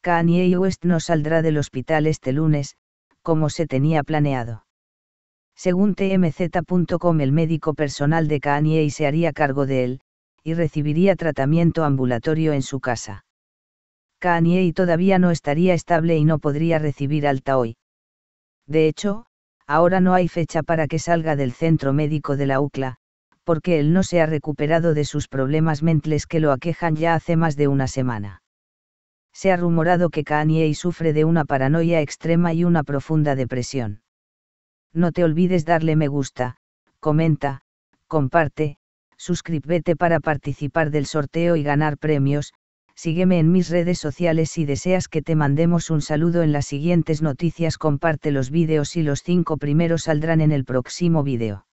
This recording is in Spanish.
Kanye West no saldrá del hospital este lunes, como se tenía planeado. Según tmz.com el médico personal de Kanye se haría cargo de él, y recibiría tratamiento ambulatorio en su casa. Kanye todavía no estaría estable y no podría recibir alta hoy. De hecho, ahora no hay fecha para que salga del centro médico de la UCLA, porque él no se ha recuperado de sus problemas mentales que lo aquejan ya hace más de una semana se ha rumorado que Kanye sufre de una paranoia extrema y una profunda depresión. No te olvides darle me gusta, comenta, comparte, suscríbete para participar del sorteo y ganar premios, sígueme en mis redes sociales si deseas que te mandemos un saludo en las siguientes noticias comparte los vídeos y los cinco primeros saldrán en el próximo vídeo.